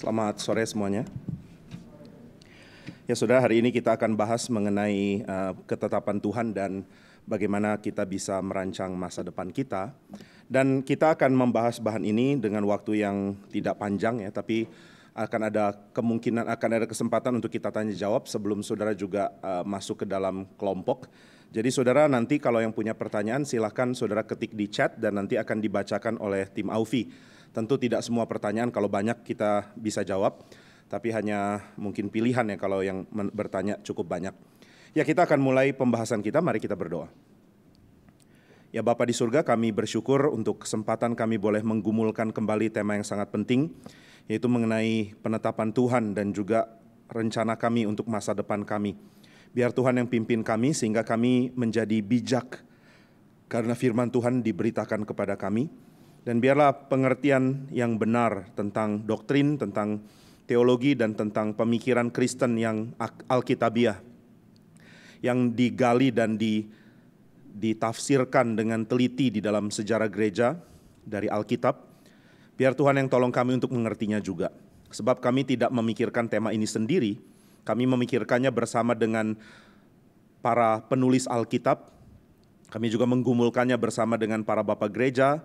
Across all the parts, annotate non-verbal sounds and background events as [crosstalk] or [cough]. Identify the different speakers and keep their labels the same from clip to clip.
Speaker 1: Selamat sore semuanya. Ya saudara, hari ini kita akan bahas mengenai uh, ketetapan Tuhan dan bagaimana kita bisa merancang masa depan kita. Dan kita akan membahas bahan ini dengan waktu yang tidak panjang ya, tapi akan ada kemungkinan akan ada kesempatan untuk kita tanya jawab sebelum saudara juga uh, masuk ke dalam kelompok. Jadi saudara nanti kalau yang punya pertanyaan silahkan saudara ketik di chat dan nanti akan dibacakan oleh tim Aufi. Tentu tidak semua pertanyaan kalau banyak kita bisa jawab, tapi hanya mungkin pilihan ya kalau yang bertanya cukup banyak. Ya kita akan mulai pembahasan kita, mari kita berdoa. Ya Bapa di surga kami bersyukur untuk kesempatan kami boleh menggumulkan kembali tema yang sangat penting yaitu mengenai penetapan Tuhan dan juga rencana kami untuk masa depan kami. Biar Tuhan yang pimpin kami sehingga kami menjadi bijak karena firman Tuhan diberitakan kepada kami dan biarlah pengertian yang benar tentang doktrin, tentang teologi, dan tentang pemikiran Kristen yang alkitabiah, yang digali dan di, ditafsirkan dengan teliti di dalam sejarah gereja dari Alkitab, biar Tuhan yang tolong kami untuk mengertinya juga. Sebab kami tidak memikirkan tema ini sendiri, kami memikirkannya bersama dengan para penulis Alkitab, kami juga menggumulkannya bersama dengan para bapak gereja,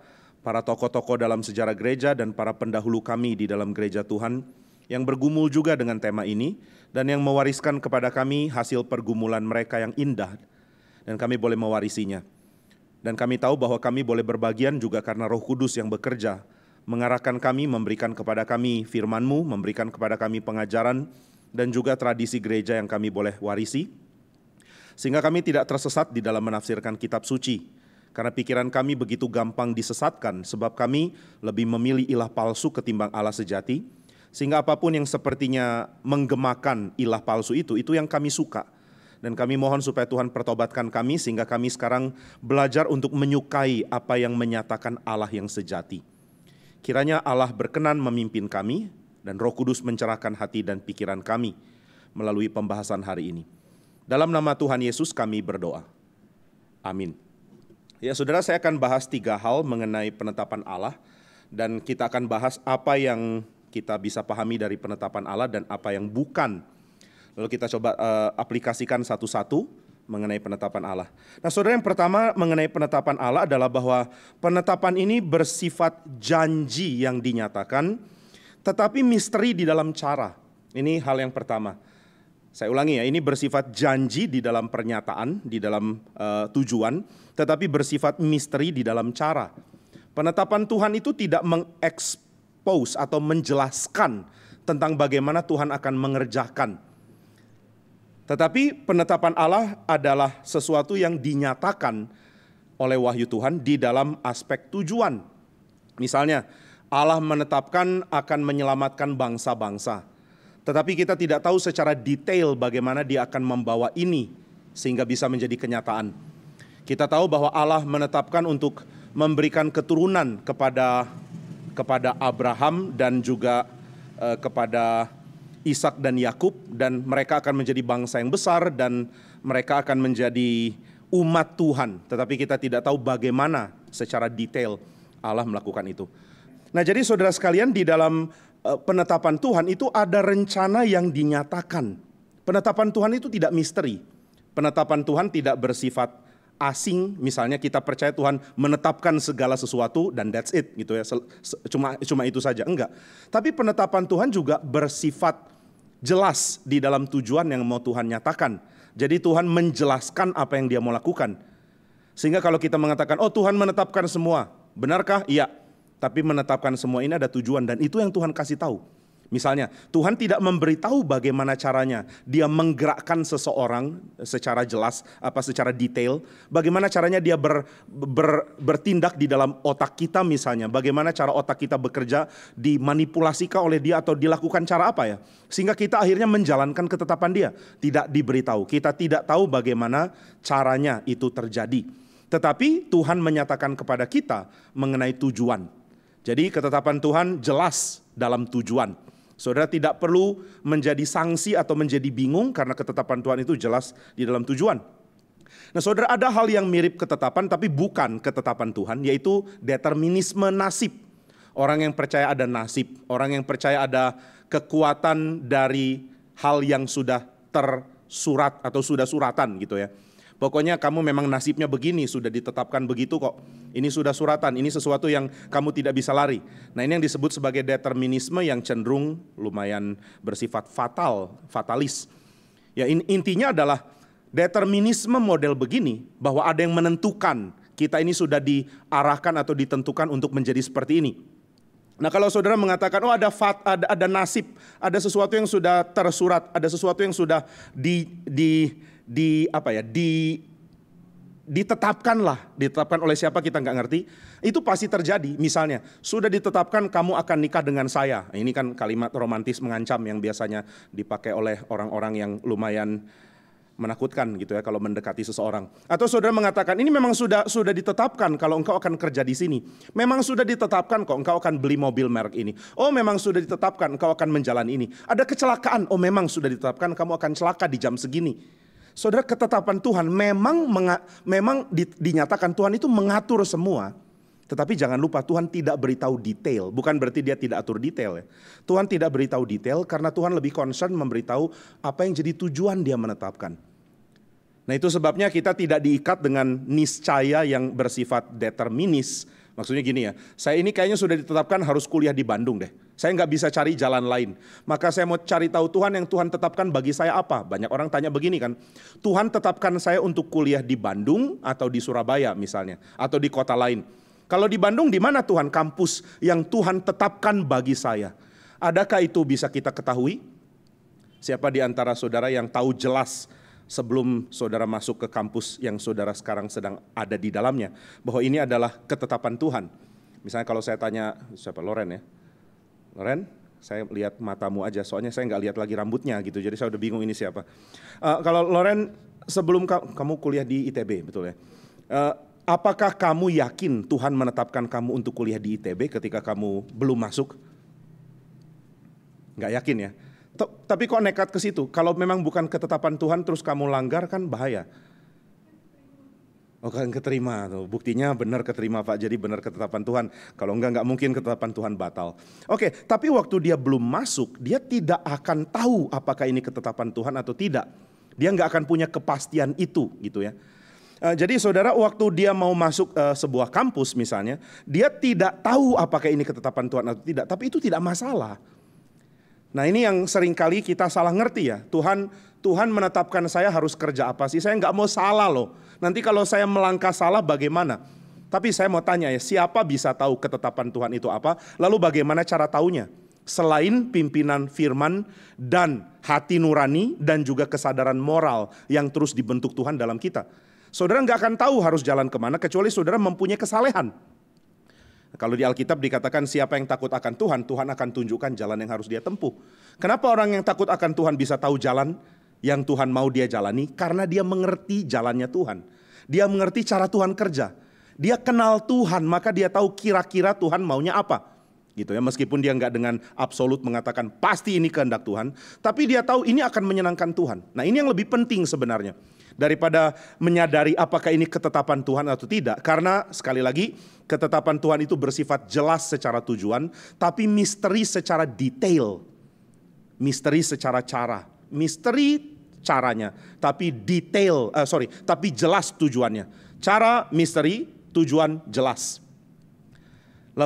Speaker 1: para tokoh-tokoh dalam sejarah gereja dan para pendahulu kami di dalam gereja Tuhan yang bergumul juga dengan tema ini dan yang mewariskan kepada kami hasil pergumulan mereka yang indah dan kami boleh mewarisinya. Dan kami tahu bahwa kami boleh berbagian juga karena Roh Kudus yang bekerja mengarahkan kami, memberikan kepada kami FirmanMu memberikan kepada kami pengajaran dan juga tradisi gereja yang kami boleh warisi. Sehingga kami tidak tersesat di dalam menafsirkan kitab suci karena pikiran kami begitu gampang disesatkan sebab kami lebih memilih ilah palsu ketimbang Allah sejati sehingga apapun yang sepertinya menggemakan ilah palsu itu itu yang kami suka dan kami mohon supaya Tuhan pertobatkan kami sehingga kami sekarang belajar untuk menyukai apa yang menyatakan Allah yang sejati kiranya Allah berkenan memimpin kami dan Roh Kudus mencerahkan hati dan pikiran kami melalui pembahasan hari ini dalam nama Tuhan Yesus kami berdoa amin Ya, saudara, saya akan bahas tiga hal mengenai penetapan Allah, dan kita akan bahas apa yang kita bisa pahami dari penetapan Allah dan apa yang bukan. Lalu kita coba uh, aplikasikan satu-satu mengenai penetapan Allah. Nah, saudara, yang pertama mengenai penetapan Allah adalah bahwa penetapan ini bersifat janji yang dinyatakan, tetapi misteri di dalam cara. Ini hal yang pertama. Saya ulangi ya, ini bersifat janji di dalam pernyataan, di dalam uh, tujuan, tetapi bersifat misteri di dalam cara. Penetapan Tuhan itu tidak mengekspos atau menjelaskan tentang bagaimana Tuhan akan mengerjakan. Tetapi penetapan Allah adalah sesuatu yang dinyatakan oleh wahyu Tuhan di dalam aspek tujuan. Misalnya, Allah menetapkan akan menyelamatkan bangsa-bangsa. Tetapi kita tidak tahu secara detail bagaimana dia akan membawa ini sehingga bisa menjadi kenyataan. Kita tahu bahwa Allah menetapkan untuk memberikan keturunan kepada kepada Abraham dan juga eh, kepada Ishak dan Yakub dan mereka akan menjadi bangsa yang besar dan mereka akan menjadi umat Tuhan. Tetapi kita tidak tahu bagaimana secara detail Allah melakukan itu. Nah, jadi saudara sekalian di dalam Eh, penetapan Tuhan itu ada rencana yang dinyatakan. Penetapan Tuhan itu tidak misteri. Penetapan Tuhan tidak bersifat asing. Misalnya kita percaya Tuhan menetapkan segala sesuatu dan that's it gitu ya. Cuma cuma itu saja. Enggak. Tapi penetapan Tuhan juga bersifat jelas di dalam tujuan yang mau Tuhan nyatakan. Jadi Tuhan menjelaskan apa yang dia mau lakukan. Sehingga kalau kita mengatakan, oh Tuhan menetapkan semua. Benarkah? Iya tapi menetapkan semua ini ada tujuan dan itu yang Tuhan kasih tahu. Misalnya, Tuhan tidak memberitahu bagaimana caranya dia menggerakkan seseorang secara jelas, apa secara detail, bagaimana caranya dia ber, ber, bertindak di dalam otak kita misalnya, bagaimana cara otak kita bekerja dimanipulasikan oleh dia atau dilakukan cara apa ya. Sehingga kita akhirnya menjalankan ketetapan dia, tidak diberitahu. Kita tidak tahu bagaimana caranya itu terjadi. Tetapi Tuhan menyatakan kepada kita mengenai tujuan jadi ketetapan Tuhan jelas dalam tujuan. Saudara tidak perlu menjadi sanksi atau menjadi bingung karena ketetapan Tuhan itu jelas di dalam tujuan. Nah saudara ada hal yang mirip ketetapan tapi bukan ketetapan Tuhan yaitu determinisme nasib. Orang yang percaya ada nasib, orang yang percaya ada kekuatan dari hal yang sudah tersurat atau sudah suratan gitu ya. Pokoknya kamu memang nasibnya begini, sudah ditetapkan begitu kok. Ini sudah suratan, ini sesuatu yang kamu tidak bisa lari. Nah ini yang disebut sebagai determinisme yang cenderung lumayan bersifat fatal, fatalis. Ya intinya adalah determinisme model begini, bahwa ada yang menentukan kita ini sudah diarahkan atau ditentukan untuk menjadi seperti ini. Nah kalau saudara mengatakan oh ada fat, ada, ada nasib, ada sesuatu yang sudah tersurat, ada sesuatu yang sudah di, di di apa ya di lah ditetapkan oleh siapa kita nggak ngerti itu pasti terjadi misalnya sudah ditetapkan kamu akan nikah dengan saya nah, ini kan kalimat romantis mengancam yang biasanya dipakai oleh orang-orang yang lumayan menakutkan gitu ya kalau mendekati seseorang. Atau saudara mengatakan ini memang sudah sudah ditetapkan kalau engkau akan kerja di sini. Memang sudah ditetapkan kok engkau akan beli mobil merek ini. Oh memang sudah ditetapkan engkau akan menjalan ini. Ada kecelakaan. Oh memang sudah ditetapkan kamu akan celaka di jam segini. Saudara ketetapan Tuhan memang memang dinyatakan Tuhan itu mengatur semua. Tetapi jangan lupa Tuhan tidak beritahu detail. Bukan berarti dia tidak atur detail ya. Tuhan tidak beritahu detail karena Tuhan lebih concern memberitahu apa yang jadi tujuan dia menetapkan. Nah itu sebabnya kita tidak diikat dengan niscaya yang bersifat determinis. Maksudnya gini ya, saya ini kayaknya sudah ditetapkan harus kuliah di Bandung deh. Saya nggak bisa cari jalan lain. Maka saya mau cari tahu Tuhan yang Tuhan tetapkan bagi saya apa. Banyak orang tanya begini kan, Tuhan tetapkan saya untuk kuliah di Bandung atau di Surabaya misalnya, atau di kota lain. Kalau di Bandung di mana Tuhan kampus yang Tuhan tetapkan bagi saya? Adakah itu bisa kita ketahui? Siapa di antara saudara yang tahu jelas sebelum saudara masuk ke kampus yang saudara sekarang sedang ada di dalamnya? Bahwa ini adalah ketetapan Tuhan. Misalnya kalau saya tanya, siapa Loren ya? Loren, saya lihat matamu aja, soalnya saya nggak lihat lagi rambutnya gitu. Jadi saya udah bingung ini siapa. Uh, kalau Loren, sebelum ka kamu kuliah di ITB, betul ya? Uh, apakah kamu yakin Tuhan menetapkan kamu untuk kuliah di ITB ketika kamu belum masuk? Nggak yakin ya? T Tapi kok nekat ke situ? Kalau memang bukan ketetapan Tuhan terus kamu langgar kan bahaya. Oh kan keterima tuh. Buktinya benar keterima Pak. Jadi benar ketetapan Tuhan. Kalau enggak enggak mungkin ketetapan Tuhan batal. Oke, tapi waktu dia belum masuk, dia tidak akan tahu apakah ini ketetapan Tuhan atau tidak. Dia enggak akan punya kepastian itu gitu ya. Eh, jadi saudara waktu dia mau masuk uh, sebuah kampus misalnya, dia tidak tahu apakah ini ketetapan Tuhan atau tidak, tapi itu tidak masalah. Nah ini yang seringkali kita salah ngerti ya. Tuhan Tuhan menetapkan saya harus kerja apa sih? Saya nggak mau salah loh. Nanti kalau saya melangkah salah bagaimana? Tapi saya mau tanya ya, siapa bisa tahu ketetapan Tuhan itu apa? Lalu bagaimana cara taunya? Selain pimpinan firman dan hati nurani dan juga kesadaran moral yang terus dibentuk Tuhan dalam kita. Saudara nggak akan tahu harus jalan kemana kecuali saudara mempunyai kesalehan. Kalau di Alkitab dikatakan siapa yang takut akan Tuhan, Tuhan akan tunjukkan jalan yang harus dia tempuh. Kenapa orang yang takut akan Tuhan bisa tahu jalan yang Tuhan mau dia jalani? Karena dia mengerti jalannya Tuhan. Dia mengerti cara Tuhan kerja. Dia kenal Tuhan, maka dia tahu kira-kira Tuhan maunya apa. Gitu ya, meskipun dia nggak dengan absolut mengatakan pasti ini kehendak Tuhan, tapi dia tahu ini akan menyenangkan Tuhan. Nah, ini yang lebih penting sebenarnya daripada menyadari apakah ini ketetapan Tuhan atau tidak. Karena sekali lagi ketetapan Tuhan itu bersifat jelas secara tujuan, tapi misteri secara detail. Misteri secara cara, misteri caranya, tapi detail, uh, sorry, tapi jelas tujuannya. Cara misteri, tujuan jelas.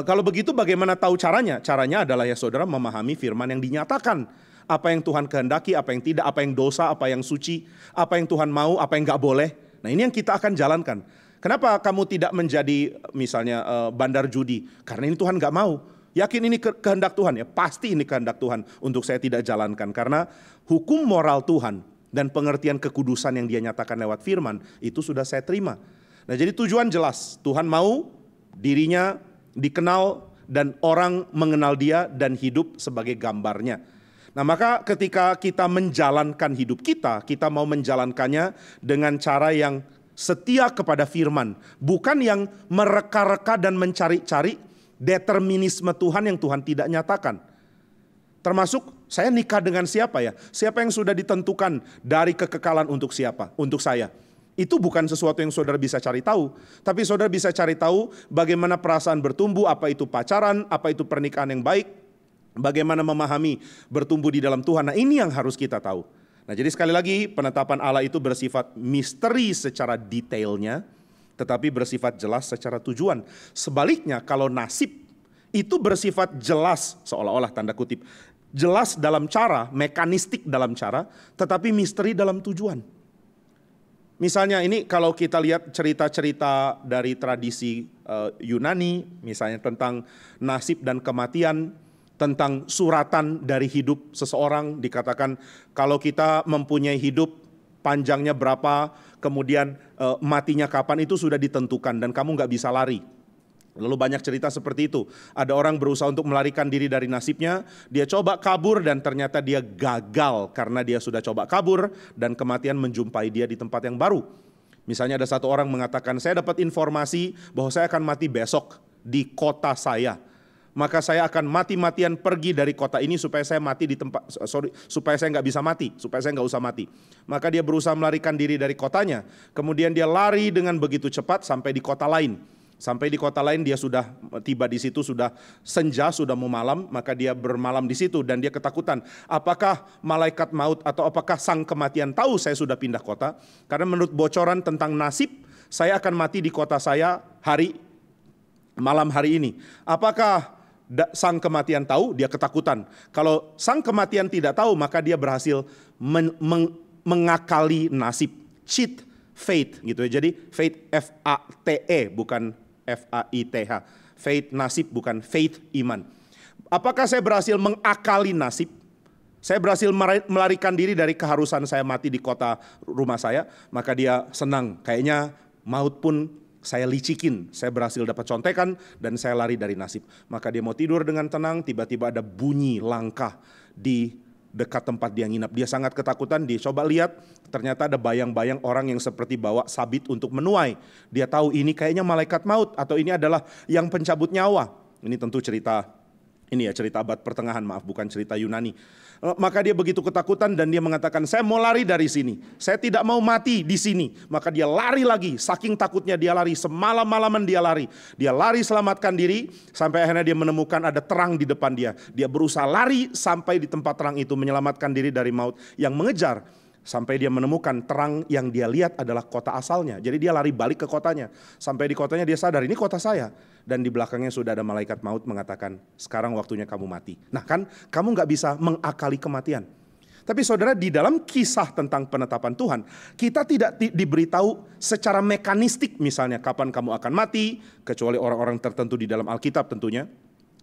Speaker 1: kalau begitu bagaimana tahu caranya? Caranya adalah ya saudara memahami firman yang dinyatakan apa yang Tuhan kehendaki, apa yang tidak, apa yang dosa, apa yang suci, apa yang Tuhan mau, apa yang gak boleh. Nah ini yang kita akan jalankan. Kenapa kamu tidak menjadi misalnya eh, bandar judi? Karena ini Tuhan gak mau. Yakin ini kehendak Tuhan ya? Pasti ini kehendak Tuhan untuk saya tidak jalankan. Karena hukum moral Tuhan dan pengertian kekudusan yang dia nyatakan lewat firman itu sudah saya terima. Nah jadi tujuan jelas. Tuhan mau dirinya dikenal dan orang mengenal dia dan hidup sebagai gambarnya. Nah, maka ketika kita menjalankan hidup kita, kita mau menjalankannya dengan cara yang setia kepada firman, bukan yang mereka-reka dan mencari-cari determinisme Tuhan yang Tuhan tidak nyatakan. Termasuk saya nikah dengan siapa ya? Siapa yang sudah ditentukan dari kekekalan untuk siapa? Untuk saya. Itu bukan sesuatu yang saudara bisa cari tahu, tapi saudara bisa cari tahu bagaimana perasaan bertumbuh, apa itu pacaran, apa itu pernikahan yang baik, Bagaimana memahami bertumbuh di dalam Tuhan. Nah ini yang harus kita tahu. Nah jadi sekali lagi penetapan Allah itu bersifat misteri secara detailnya. Tetapi bersifat jelas secara tujuan. Sebaliknya kalau nasib itu bersifat jelas seolah-olah tanda kutip. Jelas dalam cara, mekanistik dalam cara, tetapi misteri dalam tujuan. Misalnya ini kalau kita lihat cerita-cerita dari tradisi uh, Yunani, misalnya tentang nasib dan kematian, tentang suratan dari hidup seseorang dikatakan kalau kita mempunyai hidup panjangnya berapa, kemudian e, matinya kapan itu sudah ditentukan dan kamu nggak bisa lari. Lalu banyak cerita seperti itu. Ada orang berusaha untuk melarikan diri dari nasibnya, dia coba kabur dan ternyata dia gagal karena dia sudah coba kabur dan kematian menjumpai dia di tempat yang baru. Misalnya ada satu orang mengatakan, "Saya dapat informasi bahwa saya akan mati besok di kota saya." maka saya akan mati-matian pergi dari kota ini supaya saya mati di tempat sorry supaya saya nggak bisa mati supaya saya nggak usah mati maka dia berusaha melarikan diri dari kotanya kemudian dia lari dengan begitu cepat sampai di kota lain sampai di kota lain dia sudah tiba di situ sudah senja sudah mau malam maka dia bermalam di situ dan dia ketakutan apakah malaikat maut atau apakah sang kematian tahu saya sudah pindah kota karena menurut bocoran tentang nasib saya akan mati di kota saya hari malam hari ini apakah sang kematian tahu, dia ketakutan. Kalau sang kematian tidak tahu, maka dia berhasil men meng mengakali nasib. Cheat fate gitu ya. Jadi fate F A T E bukan F A I T H. Fate nasib bukan fate iman. Apakah saya berhasil mengakali nasib? Saya berhasil melarikan diri dari keharusan saya mati di kota rumah saya, maka dia senang. Kayaknya maut pun saya licikin, saya berhasil dapat contekan dan saya lari dari nasib. Maka dia mau tidur dengan tenang, tiba-tiba ada bunyi langkah di dekat tempat dia nginap. Dia sangat ketakutan, dia coba lihat, ternyata ada bayang-bayang orang yang seperti bawa sabit untuk menuai. Dia tahu ini kayaknya malaikat maut atau ini adalah yang pencabut nyawa. Ini tentu cerita ini ya cerita abad pertengahan, maaf bukan cerita Yunani. Eh, maka dia begitu ketakutan dan dia mengatakan, saya mau lari dari sini. Saya tidak mau mati di sini. Maka dia lari lagi, saking takutnya dia lari. Semalam-malaman dia lari. Dia lari selamatkan diri, sampai akhirnya dia menemukan ada terang di depan dia. Dia berusaha lari sampai di tempat terang itu, menyelamatkan diri dari maut yang mengejar sampai dia menemukan terang yang dia lihat adalah kota asalnya. Jadi dia lari balik ke kotanya. Sampai di kotanya dia sadar ini kota saya. Dan di belakangnya sudah ada malaikat maut mengatakan sekarang waktunya kamu mati. Nah kan kamu nggak bisa mengakali kematian. Tapi saudara di dalam kisah tentang penetapan Tuhan, kita tidak di, diberitahu secara mekanistik misalnya kapan kamu akan mati, kecuali orang-orang tertentu di dalam Alkitab tentunya.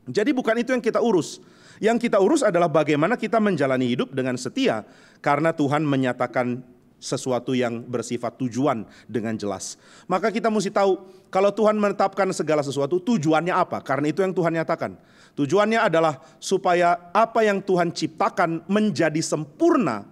Speaker 1: Jadi bukan itu yang kita urus. Yang kita urus adalah bagaimana kita menjalani hidup dengan setia karena Tuhan menyatakan sesuatu yang bersifat tujuan dengan jelas. Maka kita mesti tahu kalau Tuhan menetapkan segala sesuatu tujuannya apa? Karena itu yang Tuhan nyatakan. Tujuannya adalah supaya apa yang Tuhan ciptakan menjadi sempurna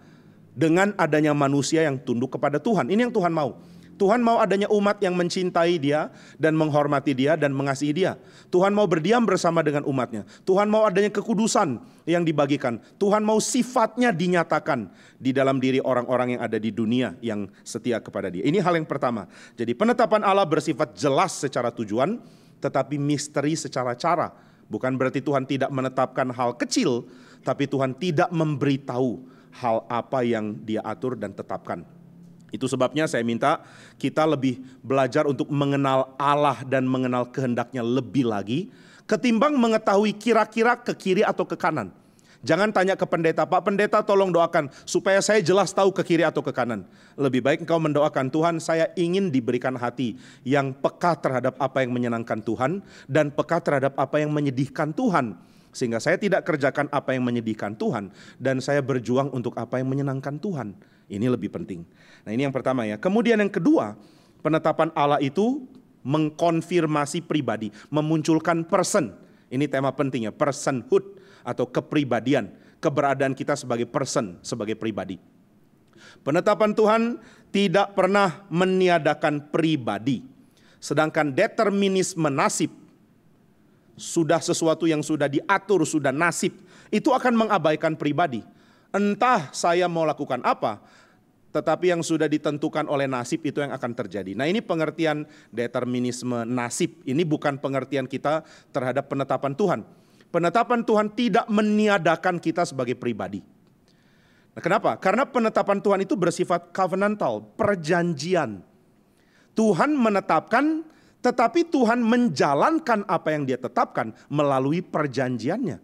Speaker 1: dengan adanya manusia yang tunduk kepada Tuhan. Ini yang Tuhan mau. Tuhan mau adanya umat yang mencintai dia dan menghormati dia dan mengasihi dia. Tuhan mau berdiam bersama dengan umatnya. Tuhan mau adanya kekudusan yang dibagikan. Tuhan mau sifatnya dinyatakan di dalam diri orang-orang yang ada di dunia yang setia kepada dia. Ini hal yang pertama. Jadi penetapan Allah bersifat jelas secara tujuan tetapi misteri secara cara. Bukan berarti Tuhan tidak menetapkan hal kecil, tapi Tuhan tidak memberitahu hal apa yang dia atur dan tetapkan. Itu sebabnya saya minta kita lebih belajar untuk mengenal Allah dan mengenal kehendaknya lebih lagi. Ketimbang mengetahui kira-kira ke kiri atau ke kanan. Jangan tanya ke pendeta, Pak pendeta tolong doakan supaya saya jelas tahu ke kiri atau ke kanan. Lebih baik engkau mendoakan Tuhan saya ingin diberikan hati yang peka terhadap apa yang menyenangkan Tuhan dan peka terhadap apa yang menyedihkan Tuhan. Sehingga saya tidak kerjakan apa yang menyedihkan Tuhan dan saya berjuang untuk apa yang menyenangkan Tuhan. Ini lebih penting. Nah ini yang pertama ya. Kemudian yang kedua, penetapan Allah itu mengkonfirmasi pribadi, memunculkan person. Ini tema pentingnya, personhood atau kepribadian, keberadaan kita sebagai person, sebagai pribadi. Penetapan Tuhan tidak pernah meniadakan pribadi. Sedangkan determinisme nasib sudah sesuatu yang sudah diatur, sudah nasib, itu akan mengabaikan pribadi entah saya mau lakukan apa, tetapi yang sudah ditentukan oleh nasib itu yang akan terjadi. Nah, ini pengertian determinisme nasib. Ini bukan pengertian kita terhadap penetapan Tuhan. Penetapan Tuhan tidak meniadakan kita sebagai pribadi. Nah, kenapa? Karena penetapan Tuhan itu bersifat covenantal, perjanjian. Tuhan menetapkan, tetapi Tuhan menjalankan apa yang Dia tetapkan melalui perjanjiannya.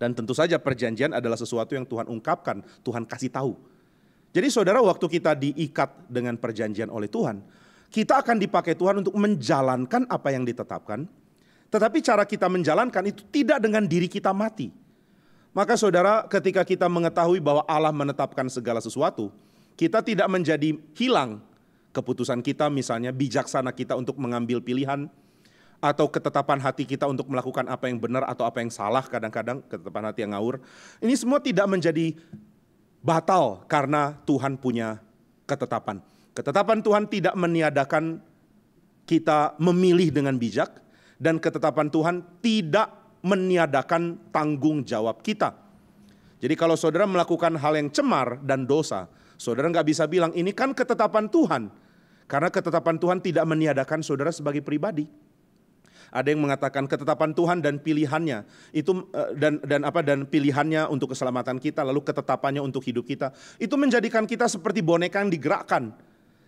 Speaker 1: Dan tentu saja perjanjian adalah sesuatu yang Tuhan ungkapkan, Tuhan kasih tahu. Jadi saudara waktu kita diikat dengan perjanjian oleh Tuhan, kita akan dipakai Tuhan untuk menjalankan apa yang ditetapkan. Tetapi cara kita menjalankan itu tidak dengan diri kita mati. Maka saudara ketika kita mengetahui bahwa Allah menetapkan segala sesuatu, kita tidak menjadi hilang keputusan kita misalnya bijaksana kita untuk mengambil pilihan, atau ketetapan hati kita untuk melakukan apa yang benar atau apa yang salah kadang-kadang ketetapan hati yang ngawur. Ini semua tidak menjadi batal karena Tuhan punya ketetapan. Ketetapan Tuhan tidak meniadakan kita memilih dengan bijak dan ketetapan Tuhan tidak meniadakan tanggung jawab kita. Jadi kalau saudara melakukan hal yang cemar dan dosa, saudara nggak bisa bilang ini kan ketetapan Tuhan. Karena ketetapan Tuhan tidak meniadakan saudara sebagai pribadi ada yang mengatakan ketetapan Tuhan dan pilihannya itu eh, dan dan apa dan pilihannya untuk keselamatan kita lalu ketetapannya untuk hidup kita itu menjadikan kita seperti boneka yang digerakkan.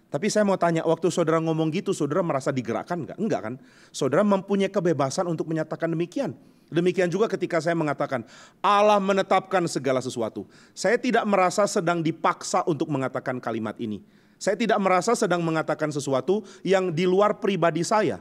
Speaker 1: Tapi saya mau tanya, waktu saudara ngomong gitu, saudara merasa digerakkan nggak? Enggak kan? Saudara mempunyai kebebasan untuk menyatakan demikian. Demikian juga ketika saya mengatakan, Allah menetapkan segala sesuatu. Saya tidak merasa sedang dipaksa untuk mengatakan kalimat ini. Saya tidak merasa sedang mengatakan sesuatu yang di luar pribadi saya.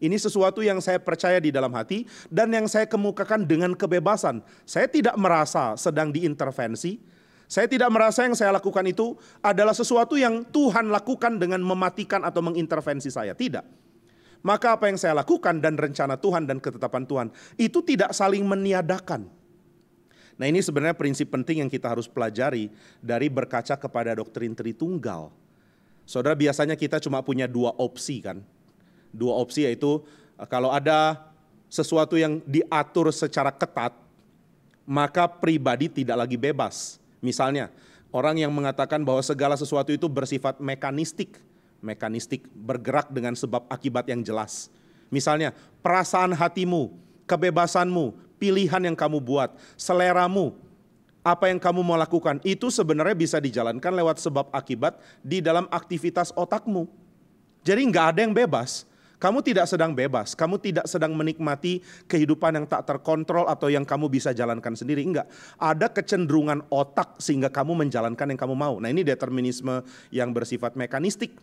Speaker 1: Ini sesuatu yang saya percaya di dalam hati dan yang saya kemukakan dengan kebebasan. Saya tidak merasa sedang diintervensi. Saya tidak merasa yang saya lakukan itu adalah sesuatu yang Tuhan lakukan dengan mematikan atau mengintervensi saya. Tidak. Maka apa yang saya lakukan dan rencana Tuhan dan ketetapan Tuhan itu tidak saling meniadakan. Nah ini sebenarnya prinsip penting yang kita harus pelajari dari berkaca kepada doktrin Tritunggal. Saudara biasanya kita cuma punya dua opsi kan dua opsi yaitu eh, kalau ada sesuatu yang diatur secara ketat, maka pribadi tidak lagi bebas. Misalnya, orang yang mengatakan bahwa segala sesuatu itu bersifat mekanistik, mekanistik bergerak dengan sebab akibat yang jelas. Misalnya, perasaan hatimu, kebebasanmu, pilihan yang kamu buat, seleramu, apa yang kamu mau lakukan, itu sebenarnya bisa dijalankan lewat sebab akibat di dalam aktivitas otakmu. Jadi nggak ada yang bebas, kamu tidak sedang bebas, kamu tidak sedang menikmati kehidupan yang tak terkontrol atau yang kamu bisa jalankan sendiri. Enggak, ada kecenderungan otak sehingga kamu menjalankan yang kamu mau. Nah ini determinisme yang bersifat mekanistik.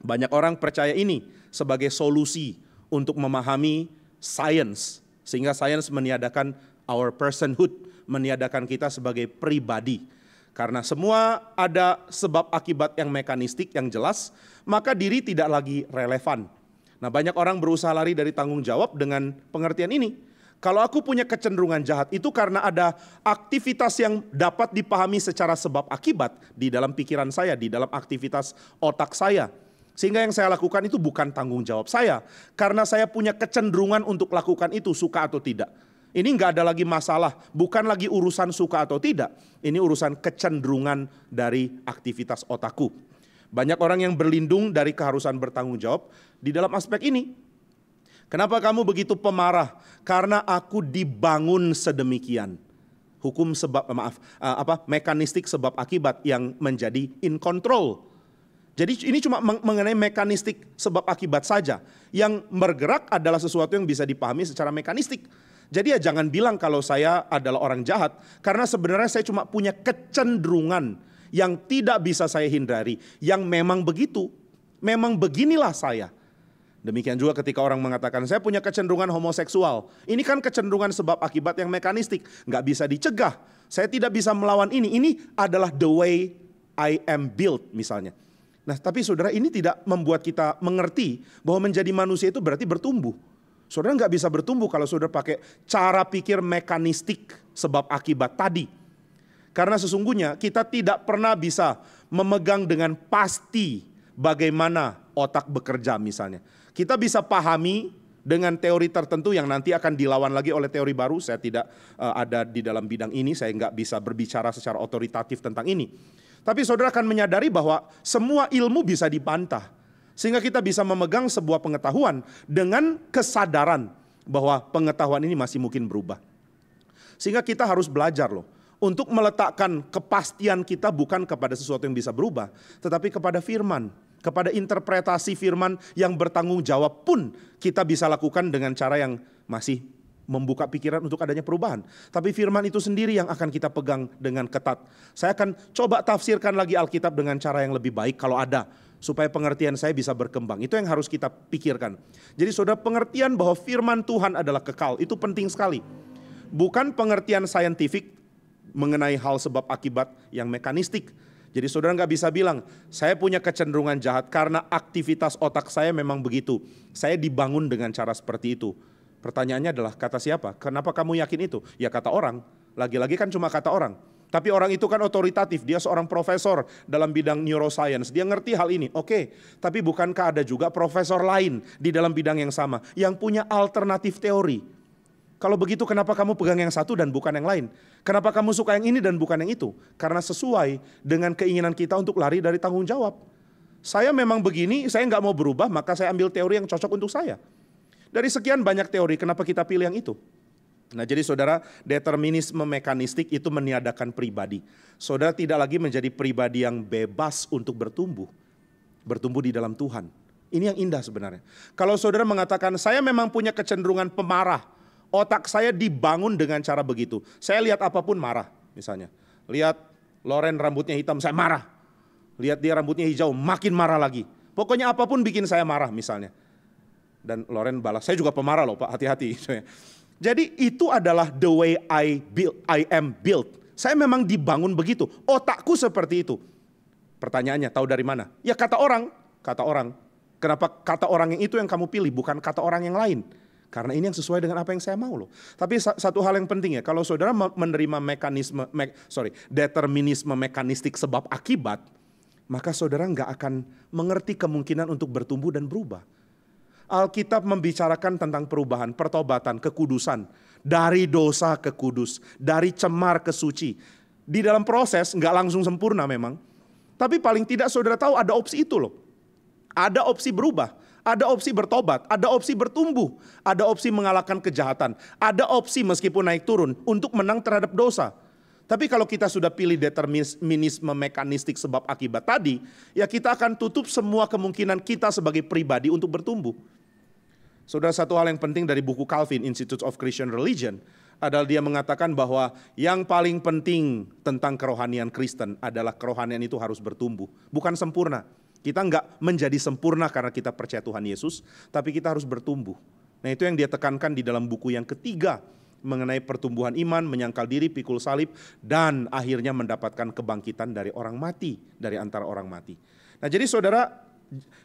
Speaker 1: Banyak orang percaya ini sebagai solusi untuk memahami sains Sehingga sains meniadakan our personhood, meniadakan kita sebagai pribadi. Karena semua ada sebab akibat yang mekanistik yang jelas, maka diri tidak lagi relevan Nah banyak orang berusaha lari dari tanggung jawab dengan pengertian ini. Kalau aku punya kecenderungan jahat itu karena ada aktivitas yang dapat dipahami secara sebab akibat di dalam pikiran saya, di dalam aktivitas otak saya. Sehingga yang saya lakukan itu bukan tanggung jawab saya. Karena saya punya kecenderungan untuk lakukan itu suka atau tidak. Ini nggak ada lagi masalah, bukan lagi urusan suka atau tidak. Ini urusan kecenderungan dari aktivitas otakku. Banyak orang yang berlindung dari keharusan bertanggung jawab di dalam aspek ini. Kenapa kamu begitu pemarah? Karena aku dibangun sedemikian. Hukum sebab eh, maaf eh, apa mekanistik sebab akibat yang menjadi in control. Jadi ini cuma mengenai mekanistik sebab akibat saja. Yang bergerak adalah sesuatu yang bisa dipahami secara mekanistik. Jadi ya jangan bilang kalau saya adalah orang jahat karena sebenarnya saya cuma punya kecenderungan yang tidak bisa saya hindari, yang memang begitu, memang beginilah saya. Demikian juga ketika orang mengatakan saya punya kecenderungan homoseksual. Ini kan kecenderungan sebab akibat yang mekanistik, nggak bisa dicegah. Saya tidak bisa melawan ini. Ini adalah the way I am built misalnya. Nah, tapi saudara ini tidak membuat kita mengerti bahwa menjadi manusia itu berarti bertumbuh. Saudara nggak bisa bertumbuh kalau saudara pakai cara pikir mekanistik sebab akibat tadi. Karena sesungguhnya kita tidak pernah bisa memegang dengan pasti bagaimana otak bekerja misalnya. Kita bisa pahami dengan teori tertentu yang nanti akan dilawan lagi oleh teori baru. Saya tidak uh, ada di dalam bidang ini, saya nggak bisa berbicara secara otoritatif tentang ini. Tapi saudara akan menyadari bahwa semua ilmu bisa dibantah. Sehingga kita bisa memegang sebuah pengetahuan dengan kesadaran bahwa pengetahuan ini masih mungkin berubah. Sehingga kita harus belajar loh untuk meletakkan kepastian kita bukan kepada sesuatu yang bisa berubah, tetapi kepada firman, kepada interpretasi firman yang bertanggung jawab pun kita bisa lakukan dengan cara yang masih membuka pikiran untuk adanya perubahan. Tapi firman itu sendiri yang akan kita pegang dengan ketat. Saya akan coba tafsirkan lagi Alkitab dengan cara yang lebih baik kalau ada. Supaya pengertian saya bisa berkembang. Itu yang harus kita pikirkan. Jadi saudara pengertian bahwa firman Tuhan adalah kekal. Itu penting sekali. Bukan pengertian saintifik mengenai hal sebab akibat yang mekanistik. Jadi saudara nggak bisa bilang, saya punya kecenderungan jahat karena aktivitas otak saya memang begitu. Saya dibangun dengan cara seperti itu. Pertanyaannya adalah kata siapa? Kenapa kamu yakin itu? Ya kata orang. Lagi-lagi kan cuma kata orang. Tapi orang itu kan otoritatif, dia seorang profesor dalam bidang neuroscience. Dia ngerti hal ini, oke. Tapi bukankah ada juga profesor lain di dalam bidang yang sama yang punya alternatif teori? Kalau begitu kenapa kamu pegang yang satu dan bukan yang lain? Kenapa kamu suka yang ini dan bukan yang itu? Karena sesuai dengan keinginan kita untuk lari dari tanggung jawab. Saya memang begini, saya nggak mau berubah, maka saya ambil teori yang cocok untuk saya. Dari sekian banyak teori, kenapa kita pilih yang itu? Nah jadi saudara, determinisme mekanistik itu meniadakan pribadi. Saudara tidak lagi menjadi pribadi yang bebas untuk bertumbuh. Bertumbuh di dalam Tuhan. Ini yang indah sebenarnya. Kalau saudara mengatakan, saya memang punya kecenderungan pemarah, Otak saya dibangun dengan cara begitu. Saya lihat apapun marah misalnya. Lihat Loren rambutnya hitam, saya marah. Lihat dia rambutnya hijau, makin marah lagi. Pokoknya apapun bikin saya marah misalnya. Dan Loren balas, saya juga pemarah loh Pak, hati-hati. [laughs] Jadi itu adalah the way I build, I am built. Saya memang dibangun begitu. Otakku seperti itu. Pertanyaannya, tahu dari mana? Ya kata orang, kata orang. Kenapa kata orang yang itu yang kamu pilih, bukan kata orang yang lain? Karena ini yang sesuai dengan apa yang saya mau loh. Tapi satu hal yang penting ya, kalau saudara menerima mekanisme, me, sorry, determinisme mekanistik sebab akibat, maka saudara nggak akan mengerti kemungkinan untuk bertumbuh dan berubah. Alkitab membicarakan tentang perubahan, pertobatan, kekudusan. Dari dosa ke kudus, dari cemar ke suci. Di dalam proses nggak langsung sempurna memang. Tapi paling tidak saudara tahu ada opsi itu loh. Ada opsi berubah. Ada opsi bertobat, ada opsi bertumbuh, ada opsi mengalahkan kejahatan, ada opsi meskipun naik turun untuk menang terhadap dosa. Tapi kalau kita sudah pilih determinisme mekanistik sebab akibat tadi, ya kita akan tutup semua kemungkinan kita sebagai pribadi untuk bertumbuh. Saudara, satu hal yang penting dari buku Calvin, Institute of Christian Religion, adalah dia mengatakan bahwa yang paling penting tentang kerohanian Kristen adalah kerohanian itu harus bertumbuh, bukan sempurna. Kita nggak menjadi sempurna karena kita percaya Tuhan Yesus, tapi kita harus bertumbuh. Nah itu yang dia tekankan di dalam buku yang ketiga mengenai pertumbuhan iman, menyangkal diri, pikul salib, dan akhirnya mendapatkan kebangkitan dari orang mati, dari antara orang mati. Nah jadi saudara,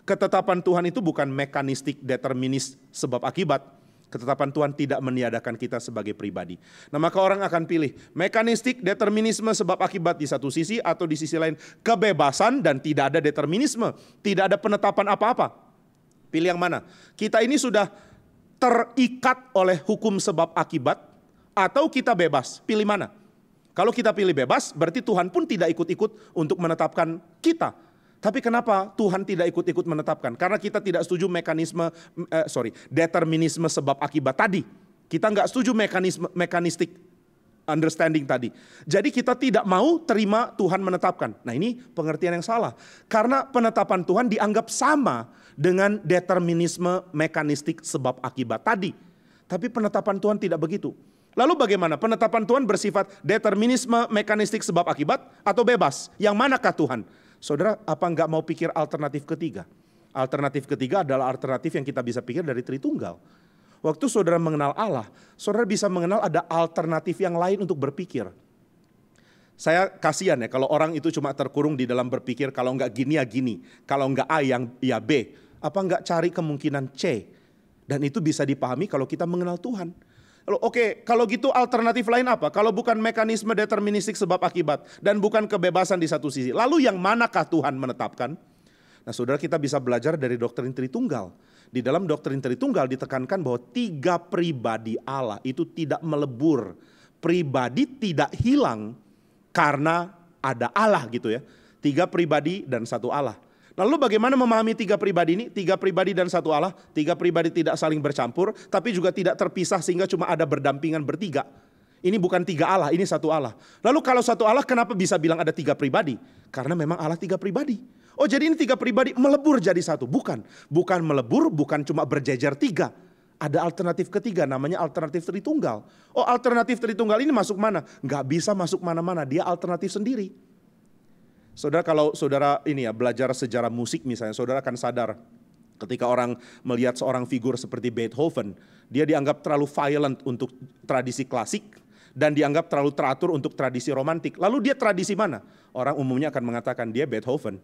Speaker 1: ketetapan Tuhan itu bukan mekanistik determinis sebab akibat, Ketetapan Tuhan tidak meniadakan kita sebagai pribadi. Nah maka orang akan pilih mekanistik determinisme sebab akibat di satu sisi atau di sisi lain kebebasan dan tidak ada determinisme. Tidak ada penetapan apa-apa. Pilih yang mana? Kita ini sudah terikat oleh hukum sebab akibat atau kita bebas. Pilih mana? Kalau kita pilih bebas berarti Tuhan pun tidak ikut-ikut untuk menetapkan kita tapi kenapa Tuhan tidak ikut-ikut menetapkan? Karena kita tidak setuju mekanisme, eh, sorry, determinisme sebab akibat tadi. Kita nggak setuju mekanisme mekanistik understanding tadi. Jadi kita tidak mau terima Tuhan menetapkan. Nah ini pengertian yang salah. Karena penetapan Tuhan dianggap sama dengan determinisme mekanistik sebab akibat tadi. Tapi penetapan Tuhan tidak begitu. Lalu bagaimana? Penetapan Tuhan bersifat determinisme mekanistik sebab akibat atau bebas? Yang manakah Tuhan? Saudara, apa enggak mau pikir alternatif ketiga? Alternatif ketiga adalah alternatif yang kita bisa pikir dari Tritunggal. Waktu saudara mengenal Allah, saudara bisa mengenal ada alternatif yang lain untuk berpikir. Saya kasihan ya kalau orang itu cuma terkurung di dalam berpikir kalau enggak gini ya gini, kalau enggak A yang ya B. Apa enggak cari kemungkinan C? Dan itu bisa dipahami kalau kita mengenal Tuhan. Oke, okay, kalau gitu alternatif lain apa? Kalau bukan mekanisme deterministik sebab akibat dan bukan kebebasan di satu sisi. Lalu yang manakah Tuhan menetapkan? Nah, Saudara kita bisa belajar dari doktrin Tritunggal. Di dalam doktrin Tritunggal ditekankan bahwa tiga pribadi Allah itu tidak melebur. Pribadi tidak hilang karena ada Allah gitu ya. Tiga pribadi dan satu Allah. Lalu bagaimana memahami tiga pribadi ini? Tiga pribadi dan satu Allah. Tiga pribadi tidak saling bercampur, tapi juga tidak terpisah sehingga cuma ada berdampingan bertiga. Ini bukan tiga Allah, ini satu Allah. Lalu kalau satu Allah kenapa bisa bilang ada tiga pribadi? Karena memang Allah tiga pribadi. Oh jadi ini tiga pribadi melebur jadi satu. Bukan. Bukan melebur, bukan cuma berjejer tiga. Ada alternatif ketiga namanya alternatif Tritunggal. Oh alternatif Tritunggal ini masuk mana? Gak bisa masuk mana-mana, dia alternatif sendiri. Saudara kalau saudara ini ya belajar sejarah musik misalnya, saudara akan sadar ketika orang melihat seorang figur seperti Beethoven, dia dianggap terlalu violent untuk tradisi klasik dan dianggap terlalu teratur untuk tradisi romantik. Lalu dia tradisi mana? Orang umumnya akan mengatakan dia Beethoven.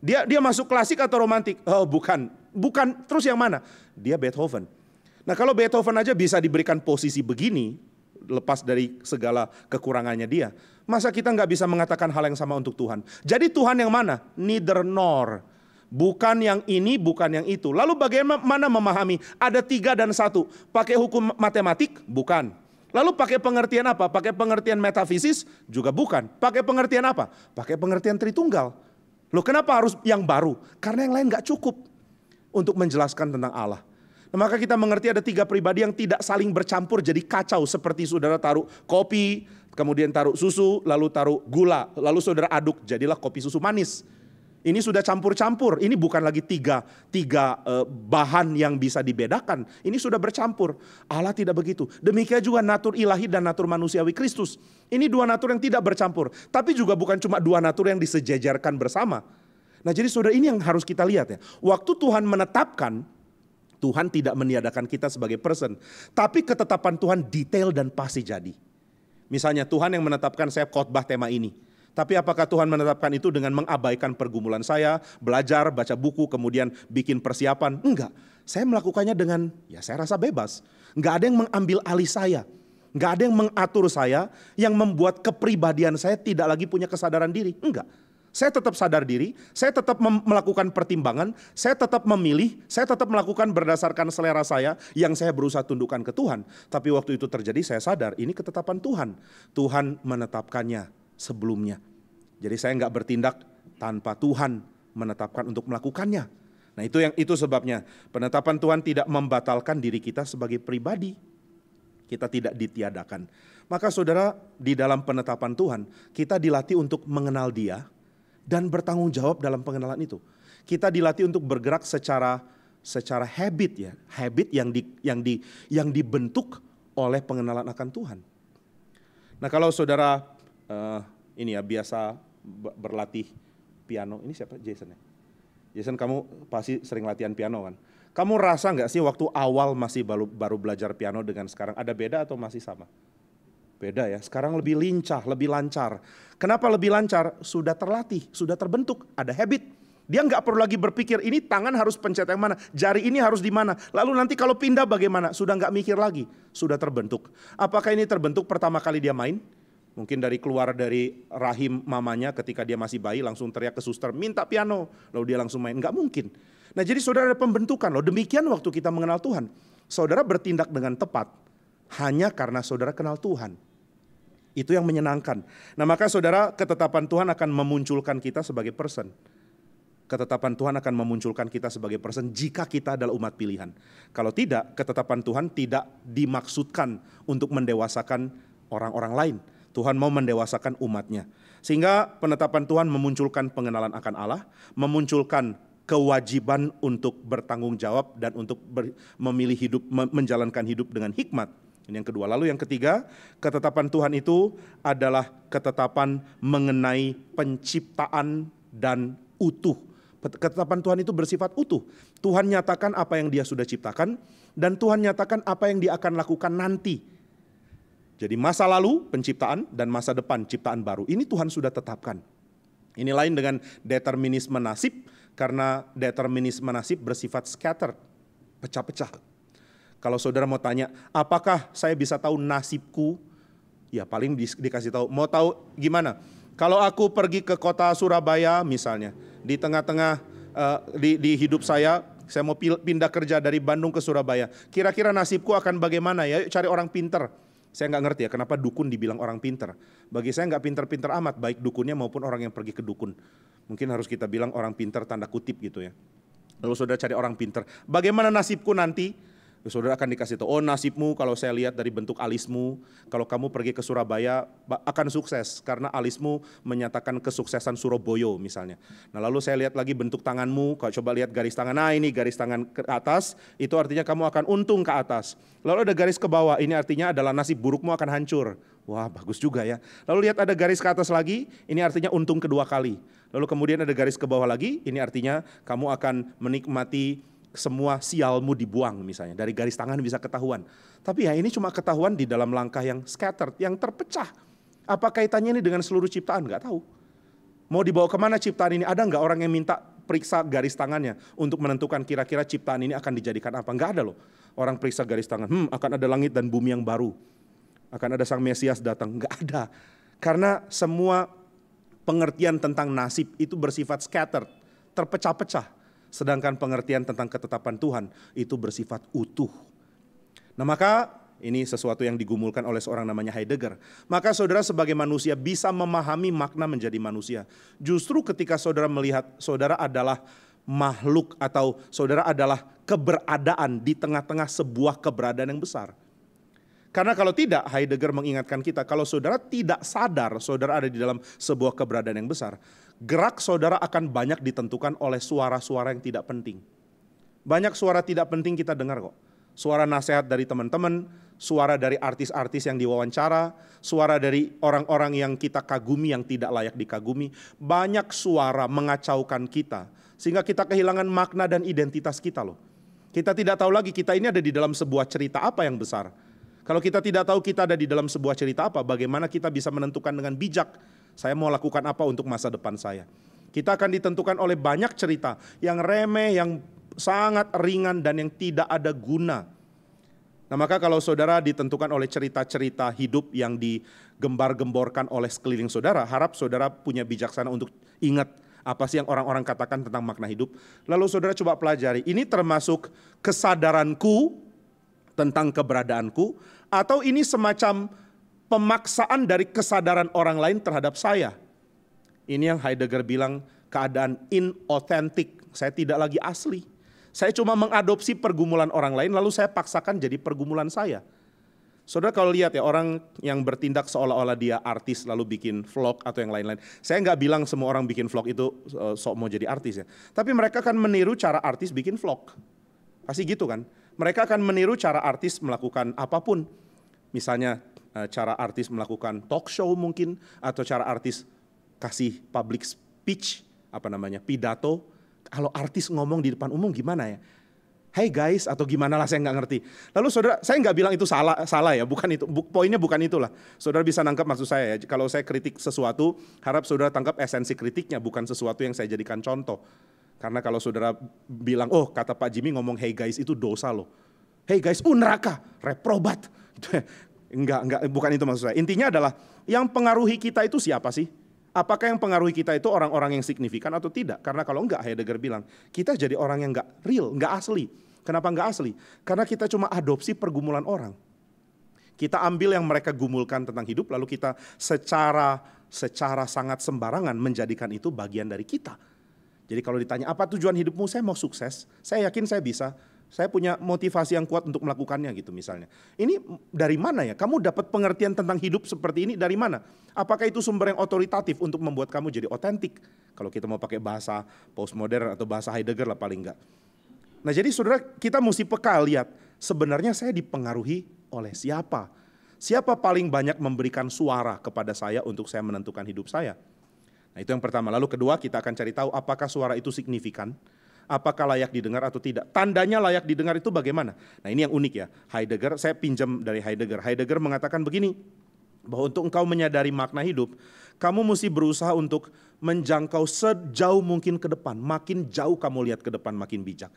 Speaker 1: Dia dia masuk klasik atau romantik? Oh, bukan. Bukan. Terus yang mana? Dia Beethoven. Nah, kalau Beethoven aja bisa diberikan posisi begini lepas dari segala kekurangannya dia, Masa kita nggak bisa mengatakan hal yang sama untuk Tuhan? Jadi Tuhan yang mana? Neither nor. Bukan yang ini, bukan yang itu. Lalu bagaimana memahami? Ada tiga dan satu. Pakai hukum matematik? Bukan. Lalu pakai pengertian apa? Pakai pengertian metafisis? Juga bukan. Pakai pengertian apa? Pakai pengertian Tritunggal. Loh kenapa harus yang baru? Karena yang lain nggak cukup untuk menjelaskan tentang Allah. Nah, maka kita mengerti ada tiga pribadi yang tidak saling bercampur jadi kacau seperti saudara taruh kopi, kemudian taruh susu, lalu taruh gula, lalu saudara aduk, jadilah kopi susu manis. Ini sudah campur-campur. Ini bukan lagi tiga, tiga eh, bahan yang bisa dibedakan. Ini sudah bercampur. Allah tidak begitu. Demikian juga natur ilahi dan natur manusiawi Kristus. Ini dua natur yang tidak bercampur. Tapi juga bukan cuma dua natur yang disejajarkan bersama. Nah jadi saudara ini yang harus kita lihat ya. Waktu Tuhan menetapkan, Tuhan tidak meniadakan kita sebagai person. Tapi ketetapan Tuhan detail dan pasti jadi. Misalnya Tuhan yang menetapkan saya khotbah tema ini. Tapi apakah Tuhan menetapkan itu dengan mengabaikan pergumulan saya, belajar, baca buku, kemudian bikin persiapan? Enggak. Saya melakukannya dengan, ya saya rasa bebas. Enggak ada yang mengambil alih saya. Enggak ada yang mengatur saya, yang membuat kepribadian saya tidak lagi punya kesadaran diri. Enggak. Saya tetap sadar diri, saya tetap melakukan pertimbangan, saya tetap memilih, saya tetap melakukan berdasarkan selera saya yang saya berusaha tundukkan ke Tuhan. Tapi waktu itu terjadi saya sadar ini ketetapan Tuhan. Tuhan menetapkannya sebelumnya. Jadi saya nggak bertindak tanpa Tuhan menetapkan untuk melakukannya. Nah itu yang itu sebabnya penetapan Tuhan tidak membatalkan diri kita sebagai pribadi. Kita tidak ditiadakan. Maka saudara di dalam penetapan Tuhan kita dilatih untuk mengenal dia, dan bertanggung jawab dalam pengenalan itu. Kita dilatih untuk bergerak secara secara habit ya, habit yang di, yang di yang dibentuk oleh pengenalan akan Tuhan. Nah, kalau saudara uh, ini ya biasa berlatih piano, ini siapa Jason ya? Jason kamu pasti sering latihan piano kan? Kamu rasa nggak sih waktu awal masih baru baru belajar piano dengan sekarang ada beda atau masih sama? Beda ya, sekarang lebih lincah, lebih lancar. Kenapa lebih lancar? Sudah terlatih, sudah terbentuk, ada habit. Dia nggak perlu lagi berpikir ini tangan harus pencet yang mana, jari ini harus di mana. Lalu nanti kalau pindah bagaimana? Sudah nggak mikir lagi, sudah terbentuk. Apakah ini terbentuk pertama kali dia main? Mungkin dari keluar dari rahim mamanya ketika dia masih bayi langsung teriak ke suster, minta piano. Lalu dia langsung main, nggak mungkin. Nah jadi saudara ada pembentukan loh, demikian waktu kita mengenal Tuhan. Saudara bertindak dengan tepat hanya karena saudara kenal Tuhan. Itu yang menyenangkan. Nah maka saudara ketetapan Tuhan akan memunculkan kita sebagai person. Ketetapan Tuhan akan memunculkan kita sebagai person jika kita adalah umat pilihan. Kalau tidak, ketetapan Tuhan tidak dimaksudkan untuk mendewasakan orang-orang lain. Tuhan mau mendewasakan umatnya. Sehingga penetapan Tuhan memunculkan pengenalan akan Allah, memunculkan kewajiban untuk bertanggung jawab dan untuk memilih hidup menjalankan hidup dengan hikmat ini yang kedua. Lalu yang ketiga, ketetapan Tuhan itu adalah ketetapan mengenai penciptaan dan utuh. Ketetapan Tuhan itu bersifat utuh. Tuhan nyatakan apa yang dia sudah ciptakan dan Tuhan nyatakan apa yang dia akan lakukan nanti. Jadi masa lalu penciptaan dan masa depan ciptaan baru. Ini Tuhan sudah tetapkan. Ini lain dengan determinisme nasib karena determinisme nasib bersifat scattered, pecah-pecah. Kalau saudara mau tanya, apakah saya bisa tahu nasibku? Ya paling di, dikasih tahu. Mau tahu gimana? Kalau aku pergi ke kota Surabaya misalnya, di tengah-tengah uh, di, di hidup saya, saya mau pindah kerja dari Bandung ke Surabaya. Kira-kira nasibku akan bagaimana ya? Yuk cari orang pinter. Saya nggak ngerti ya kenapa dukun dibilang orang pinter. Bagi saya nggak pinter-pinter amat, baik dukunnya maupun orang yang pergi ke dukun. Mungkin harus kita bilang orang pinter tanda kutip gitu ya. Lalu saudara cari orang pinter. Bagaimana nasibku nanti? saudara akan dikasih tahu, oh nasibmu kalau saya lihat dari bentuk alismu, kalau kamu pergi ke Surabaya akan sukses karena alismu menyatakan kesuksesan Surabaya misalnya. Nah lalu saya lihat lagi bentuk tanganmu, kalau coba lihat garis tangan, nah ini garis tangan ke atas, itu artinya kamu akan untung ke atas. Lalu ada garis ke bawah, ini artinya adalah nasib burukmu akan hancur. Wah bagus juga ya. Lalu lihat ada garis ke atas lagi, ini artinya untung kedua kali. Lalu kemudian ada garis ke bawah lagi, ini artinya kamu akan menikmati semua sialmu dibuang misalnya. Dari garis tangan bisa ketahuan. Tapi ya ini cuma ketahuan di dalam langkah yang scattered, yang terpecah. Apa kaitannya ini dengan seluruh ciptaan? Gak tahu. Mau dibawa kemana ciptaan ini? Ada nggak orang yang minta periksa garis tangannya untuk menentukan kira-kira ciptaan ini akan dijadikan apa? Nggak ada loh. Orang periksa garis tangan, hmm akan ada langit dan bumi yang baru. Akan ada sang Mesias datang. Nggak ada. Karena semua pengertian tentang nasib itu bersifat scattered, terpecah-pecah. Sedangkan pengertian tentang ketetapan Tuhan itu bersifat utuh. Nah maka ini sesuatu yang digumulkan oleh seorang namanya Heidegger. Maka saudara sebagai manusia bisa memahami makna menjadi manusia. Justru ketika saudara melihat saudara adalah makhluk atau saudara adalah keberadaan di tengah-tengah sebuah keberadaan yang besar karena kalau tidak, Heidegger mengingatkan kita, kalau saudara tidak sadar saudara ada di dalam sebuah keberadaan yang besar, gerak saudara akan banyak ditentukan oleh suara-suara yang tidak penting. Banyak suara tidak penting kita dengar kok. Suara nasihat dari teman-teman, suara dari artis-artis yang diwawancara, suara dari orang-orang yang kita kagumi yang tidak layak dikagumi. Banyak suara mengacaukan kita, sehingga kita kehilangan makna dan identitas kita loh. Kita tidak tahu lagi kita ini ada di dalam sebuah cerita apa yang besar kalau kita tidak tahu kita ada di dalam sebuah cerita apa, bagaimana kita bisa menentukan dengan bijak saya mau lakukan apa untuk masa depan saya. Kita akan ditentukan oleh banyak cerita yang remeh, yang sangat ringan dan yang tidak ada guna. Nah, maka kalau saudara ditentukan oleh cerita-cerita hidup yang digembar-gemborkan oleh sekeliling saudara, harap saudara punya bijaksana untuk ingat apa sih yang orang-orang katakan tentang makna hidup. Lalu saudara coba pelajari, ini termasuk kesadaranku tentang keberadaanku atau ini semacam pemaksaan dari kesadaran orang lain terhadap saya. Ini yang Heidegger bilang keadaan inauthentic. Saya tidak lagi asli. Saya cuma mengadopsi pergumulan orang lain lalu saya paksakan jadi pergumulan saya. Saudara kalau lihat ya orang yang bertindak seolah-olah dia artis lalu bikin vlog atau yang lain-lain. Saya nggak bilang semua orang bikin vlog itu eh, sok mau jadi artis ya. Tapi mereka kan meniru cara artis bikin vlog. Pasti gitu kan mereka akan meniru cara artis melakukan apapun. Misalnya eh, cara artis melakukan talk show mungkin atau cara artis kasih public speech apa namanya pidato kalau artis ngomong di depan umum gimana ya Hey guys atau gimana lah saya nggak ngerti lalu saudara saya nggak bilang itu salah salah ya bukan itu bu, poinnya bukan itulah saudara bisa nangkap maksud saya ya kalau saya kritik sesuatu harap saudara tangkap esensi kritiknya bukan sesuatu yang saya jadikan contoh karena kalau saudara bilang, oh kata Pak Jimmy ngomong hey guys itu dosa loh. Hey guys, oh neraka, reprobat. [laughs] enggak, enggak, bukan itu maksud saya. Intinya adalah yang pengaruhi kita itu siapa sih? Apakah yang pengaruhi kita itu orang-orang yang signifikan atau tidak? Karena kalau enggak, Heidegger bilang, kita jadi orang yang enggak real, enggak asli. Kenapa enggak asli? Karena kita cuma adopsi pergumulan orang. Kita ambil yang mereka gumulkan tentang hidup, lalu kita secara secara sangat sembarangan menjadikan itu bagian dari kita. Jadi kalau ditanya apa tujuan hidupmu, saya mau sukses. Saya yakin saya bisa. Saya punya motivasi yang kuat untuk melakukannya gitu misalnya. Ini dari mana ya? Kamu dapat pengertian tentang hidup seperti ini dari mana? Apakah itu sumber yang otoritatif untuk membuat kamu jadi otentik? Kalau kita mau pakai bahasa postmodern atau bahasa Heidegger lah paling enggak. Nah jadi saudara kita mesti peka lihat sebenarnya saya dipengaruhi oleh siapa? Siapa paling banyak memberikan suara kepada saya untuk saya menentukan hidup saya? Nah, itu yang pertama. Lalu kedua, kita akan cari tahu apakah suara itu signifikan, apakah layak didengar atau tidak. Tandanya layak didengar itu bagaimana? Nah, ini yang unik ya. Heidegger, saya pinjam dari Heidegger. Heidegger mengatakan begini, bahwa untuk engkau menyadari makna hidup, kamu mesti berusaha untuk menjangkau sejauh mungkin ke depan. Makin jauh kamu lihat ke depan, makin bijak.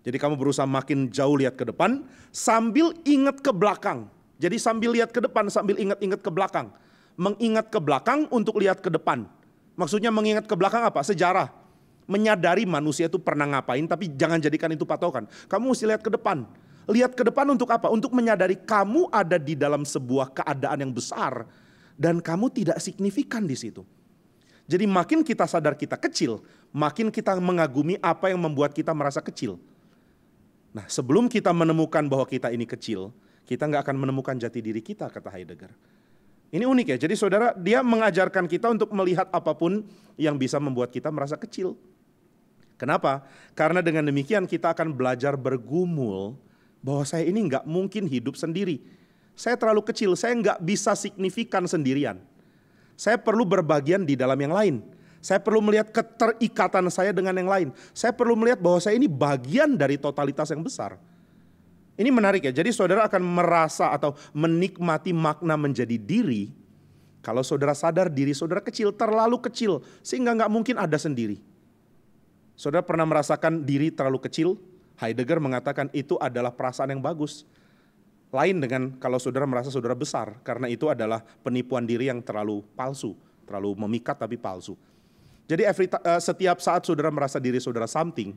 Speaker 1: Jadi kamu berusaha makin jauh lihat ke depan sambil ingat ke belakang. Jadi sambil lihat ke depan, sambil ingat-ingat ke belakang. Mengingat ke belakang untuk lihat ke depan. Maksudnya mengingat ke belakang apa? Sejarah. Menyadari manusia itu pernah ngapain tapi jangan jadikan itu patokan. Kamu mesti lihat ke depan. Lihat ke depan untuk apa? Untuk menyadari kamu ada di dalam sebuah keadaan yang besar dan kamu tidak signifikan di situ. Jadi makin kita sadar kita kecil, makin kita mengagumi apa yang membuat kita merasa kecil. Nah sebelum kita menemukan bahwa kita ini kecil, kita nggak akan menemukan jati diri kita, kata Heidegger. Ini unik ya. Jadi saudara, dia mengajarkan kita untuk melihat apapun yang bisa membuat kita merasa kecil. Kenapa? Karena dengan demikian kita akan belajar bergumul bahwa saya ini nggak mungkin hidup sendiri. Saya terlalu kecil, saya nggak bisa signifikan sendirian. Saya perlu berbagian di dalam yang lain. Saya perlu melihat keterikatan saya dengan yang lain. Saya perlu melihat bahwa saya ini bagian dari totalitas yang besar. Ini menarik ya. Jadi saudara akan merasa atau menikmati makna menjadi diri kalau saudara sadar diri saudara kecil, terlalu kecil sehingga nggak mungkin ada sendiri. Saudara pernah merasakan diri terlalu kecil? Heidegger mengatakan itu adalah perasaan yang bagus. Lain dengan kalau saudara merasa saudara besar, karena itu adalah penipuan diri yang terlalu palsu, terlalu memikat tapi palsu. Jadi eh, setiap saat saudara merasa diri saudara something,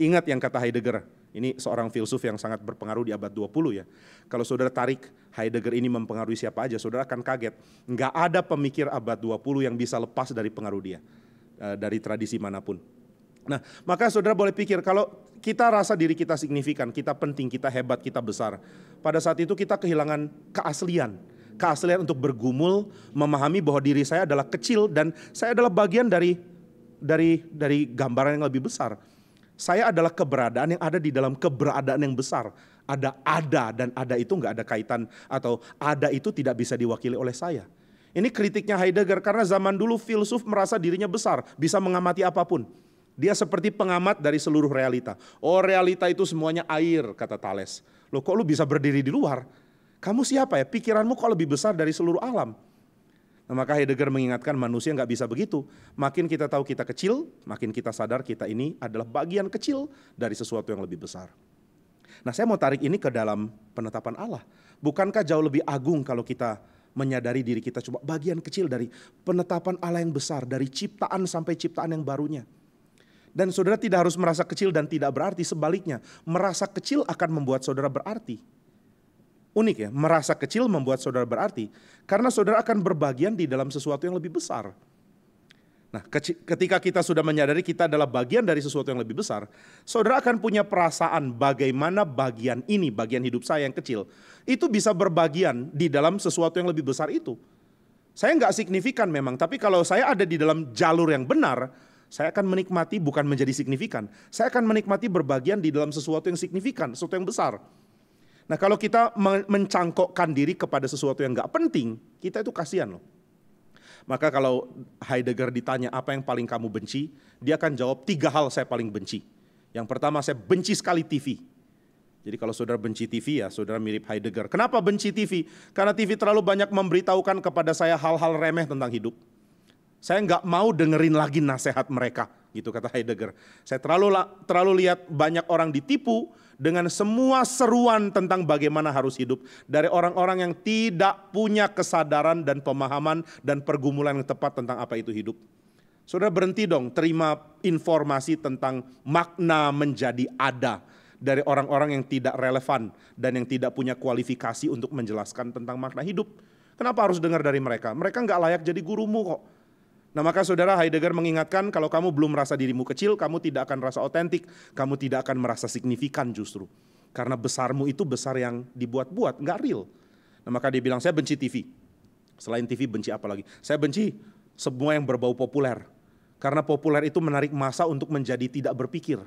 Speaker 1: Ingat yang kata Heidegger, ini seorang filsuf yang sangat berpengaruh di abad 20 ya. Kalau saudara tarik Heidegger ini mempengaruhi siapa aja, saudara akan kaget. Nggak ada pemikir abad 20 yang bisa lepas dari pengaruh dia, eh, dari tradisi manapun. Nah, maka saudara boleh pikir kalau kita rasa diri kita signifikan, kita penting, kita hebat, kita besar. Pada saat itu kita kehilangan keaslian, keaslian untuk bergumul, memahami bahwa diri saya adalah kecil dan saya adalah bagian dari dari dari gambaran yang lebih besar. Saya adalah keberadaan yang ada di dalam keberadaan yang besar. Ada ada dan ada itu nggak ada kaitan atau ada itu tidak bisa diwakili oleh saya. Ini kritiknya Heidegger karena zaman dulu filsuf merasa dirinya besar, bisa mengamati apapun. Dia seperti pengamat dari seluruh realita. Oh realita itu semuanya air, kata Thales. Loh kok lu bisa berdiri di luar? Kamu siapa ya? Pikiranmu kok lebih besar dari seluruh alam? Nah, maka Heidegger mengingatkan manusia nggak bisa begitu. Makin kita tahu kita kecil, makin kita sadar kita ini adalah bagian kecil dari sesuatu yang lebih besar. Nah saya mau tarik ini ke dalam penetapan Allah. Bukankah jauh lebih agung kalau kita menyadari diri kita cuma bagian kecil dari penetapan Allah yang besar. Dari ciptaan sampai ciptaan yang barunya. Dan saudara tidak harus merasa kecil dan tidak berarti. Sebaliknya merasa kecil akan membuat saudara berarti. Unik ya, merasa kecil membuat saudara berarti karena saudara akan berbagian di dalam sesuatu yang lebih besar. Nah, ketika kita sudah menyadari kita adalah bagian dari sesuatu yang lebih besar, saudara akan punya perasaan bagaimana bagian ini, bagian hidup saya yang kecil, itu bisa berbagian di dalam sesuatu yang lebih besar itu. Saya nggak signifikan memang, tapi kalau saya ada di dalam jalur yang benar, saya akan menikmati bukan menjadi signifikan. Saya akan menikmati berbagian di dalam sesuatu yang signifikan, sesuatu yang besar. Nah kalau kita mencangkokkan diri kepada sesuatu yang gak penting, kita itu kasihan loh. Maka kalau Heidegger ditanya apa yang paling kamu benci, dia akan jawab tiga hal saya paling benci. Yang pertama saya benci sekali TV. Jadi kalau saudara benci TV ya saudara mirip Heidegger. Kenapa benci TV? Karena TV terlalu banyak memberitahukan kepada saya hal-hal remeh tentang hidup. Saya nggak mau dengerin lagi nasihat mereka, gitu kata Heidegger. Saya terlalu terlalu lihat banyak orang ditipu, dengan semua seruan tentang bagaimana harus hidup dari orang-orang yang tidak punya kesadaran dan pemahaman dan pergumulan yang tepat tentang apa itu hidup. Saudara berhenti dong terima informasi tentang makna menjadi ada dari orang-orang yang tidak relevan dan yang tidak punya kualifikasi untuk menjelaskan tentang makna hidup. Kenapa harus dengar dari mereka? Mereka nggak layak jadi gurumu kok. Nah maka saudara Heidegger mengingatkan kalau kamu belum merasa dirimu kecil, kamu tidak akan merasa otentik, kamu tidak akan merasa signifikan justru. Karena besarmu itu besar yang dibuat-buat, nggak real. Nah maka dia bilang, saya benci TV. Selain TV benci apa lagi? Saya benci semua yang berbau populer. Karena populer itu menarik masa untuk menjadi tidak berpikir.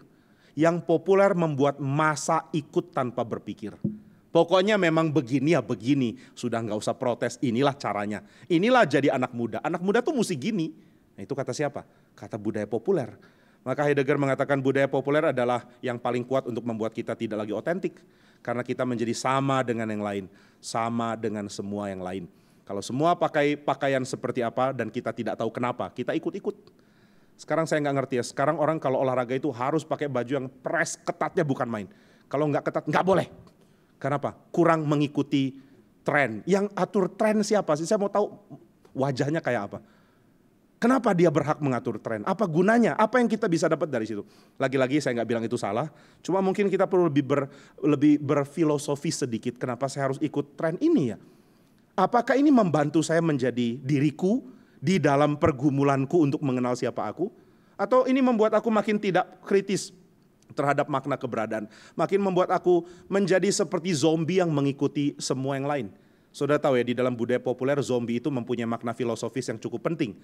Speaker 1: Yang populer membuat masa ikut tanpa berpikir. Pokoknya memang begini ya begini. Sudah nggak usah protes, inilah caranya. Inilah jadi anak muda. Anak muda tuh mesti gini. Nah, itu kata siapa? Kata budaya populer. Maka Heidegger mengatakan budaya populer adalah yang paling kuat untuk membuat kita tidak lagi otentik. Karena kita menjadi sama dengan yang lain. Sama dengan semua yang lain. Kalau semua pakai pakaian seperti apa dan kita tidak tahu kenapa, kita ikut-ikut. Sekarang saya nggak ngerti ya, sekarang orang kalau olahraga itu harus pakai baju yang press ketatnya bukan main. Kalau nggak ketat, nggak boleh. Karena apa? Kurang mengikuti tren. Yang atur tren siapa sih? Saya mau tahu wajahnya kayak apa. Kenapa dia berhak mengatur tren? Apa gunanya? Apa yang kita bisa dapat dari situ? Lagi-lagi saya nggak bilang itu salah. Cuma mungkin kita perlu lebih ber, lebih berfilosofi sedikit. Kenapa saya harus ikut tren ini ya? Apakah ini membantu saya menjadi diriku di dalam pergumulanku untuk mengenal siapa aku? Atau ini membuat aku makin tidak kritis terhadap makna keberadaan. Makin membuat aku menjadi seperti zombie yang mengikuti semua yang lain. sudah tahu ya di dalam budaya populer zombie itu mempunyai makna filosofis yang cukup penting.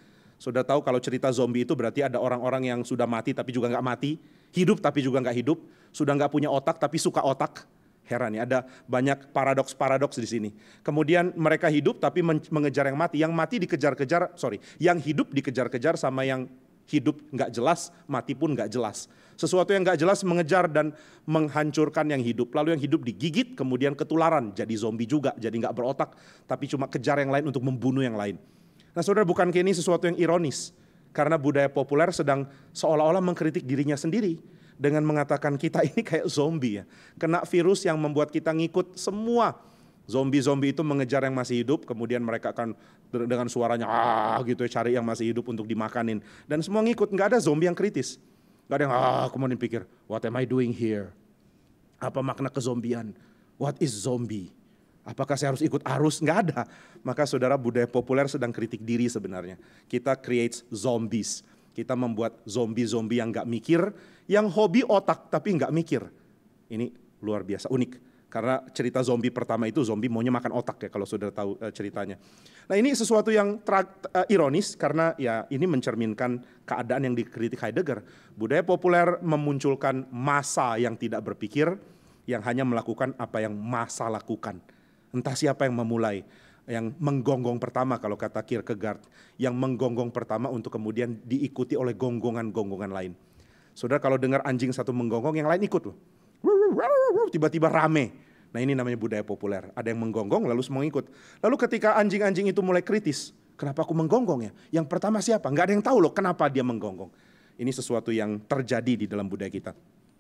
Speaker 1: sudah tahu kalau cerita zombie itu berarti ada orang-orang yang sudah mati tapi juga nggak mati, hidup tapi juga nggak hidup, sudah nggak punya otak tapi suka otak. Heran ya, ada banyak paradoks-paradoks di sini. Kemudian mereka hidup tapi mengejar yang mati, yang mati dikejar-kejar, sorry, yang hidup dikejar-kejar sama yang hidup nggak jelas, mati pun nggak jelas. Sesuatu yang gak jelas mengejar dan menghancurkan yang hidup. Lalu yang hidup digigit, kemudian ketularan, jadi zombie juga, jadi gak berotak, tapi cuma kejar yang lain untuk membunuh yang lain. Nah saudara, bukan ini sesuatu yang ironis? Karena budaya populer sedang seolah-olah mengkritik dirinya sendiri dengan mengatakan kita ini kayak zombie ya. Kena virus yang membuat kita ngikut semua zombie-zombie itu mengejar yang masih hidup, kemudian mereka akan dengan suaranya ah gitu ya, cari yang masih hidup untuk dimakanin. Dan semua ngikut, nggak ada zombie yang kritis. Gak ada yang, ah kemudian pikir, what am I doing here? Apa makna kezombian? What is zombie? Apakah saya harus ikut arus? Nggak ada. Maka saudara budaya populer sedang kritik diri sebenarnya. Kita creates zombies. Kita membuat zombie-zombie yang nggak mikir, yang hobi otak tapi nggak mikir. Ini luar biasa unik. Karena cerita zombie pertama itu zombie maunya makan otak ya kalau sudah tahu uh, ceritanya. Nah ini sesuatu yang uh, ironis karena ya ini mencerminkan keadaan yang dikritik Heidegger. Budaya populer memunculkan masa yang tidak berpikir, yang hanya melakukan apa yang masa lakukan. Entah siapa yang memulai, yang menggonggong pertama kalau kata Kierkegaard, yang menggonggong pertama untuk kemudian diikuti oleh gonggongan-gonggongan lain. Saudara kalau dengar anjing satu menggonggong, yang lain ikut loh tiba-tiba rame. Nah ini namanya budaya populer. Ada yang menggonggong lalu semua ikut. Lalu ketika anjing-anjing itu mulai kritis, kenapa aku menggonggong ya? Yang pertama siapa? Nggak ada yang tahu loh kenapa dia menggonggong. Ini sesuatu yang terjadi di dalam budaya kita.